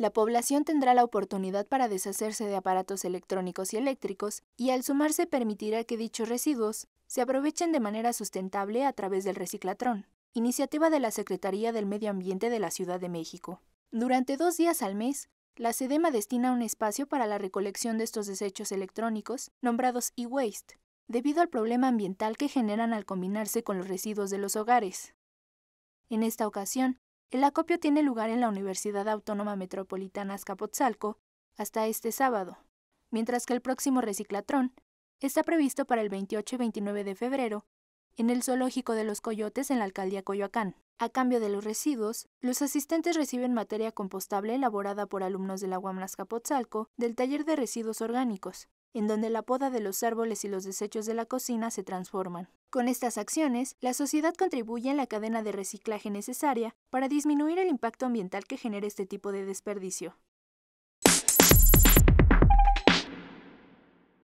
la población tendrá la oportunidad para deshacerse de aparatos electrónicos y eléctricos y al sumarse permitirá que dichos residuos se aprovechen de manera sustentable a través del reciclatrón, iniciativa de la Secretaría del Medio Ambiente de la Ciudad de México. Durante dos días al mes, la SEDEMA destina un espacio para la recolección de estos desechos electrónicos, nombrados e-waste, debido al problema ambiental que generan al combinarse con los residuos de los hogares. En esta ocasión, el acopio tiene lugar en la Universidad Autónoma Metropolitana Azcapotzalco hasta este sábado, mientras que el próximo reciclatrón está previsto para el 28 y 29 de febrero en el Zoológico de los Coyotes en la Alcaldía Coyoacán. A cambio de los residuos, los asistentes reciben materia compostable elaborada por alumnos de la UAM Azcapotzalco del taller de residuos orgánicos, en donde la poda de los árboles y los desechos de la cocina se transforman. Con estas acciones, la sociedad contribuye en la cadena de reciclaje necesaria para disminuir el impacto ambiental que genera este tipo de desperdicio.